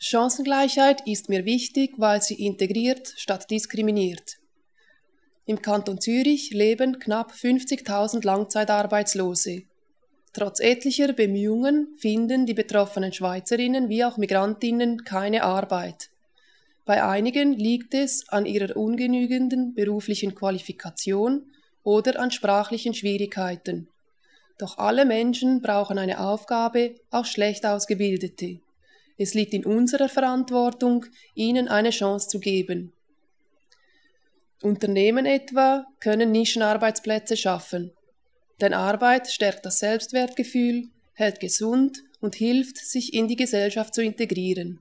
Chancengleichheit ist mir wichtig, weil sie integriert statt diskriminiert. Im Kanton Zürich leben knapp 50.000 Langzeitarbeitslose. Trotz etlicher Bemühungen finden die betroffenen Schweizerinnen wie auch Migrantinnen keine Arbeit. Bei einigen liegt es an ihrer ungenügenden beruflichen Qualifikation oder an sprachlichen Schwierigkeiten. Doch alle Menschen brauchen eine Aufgabe, auch schlecht ausgebildete. Es liegt in unserer Verantwortung, ihnen eine Chance zu geben. Unternehmen etwa können Nischenarbeitsplätze schaffen. Denn Arbeit stärkt das Selbstwertgefühl, hält gesund und hilft, sich in die Gesellschaft zu integrieren.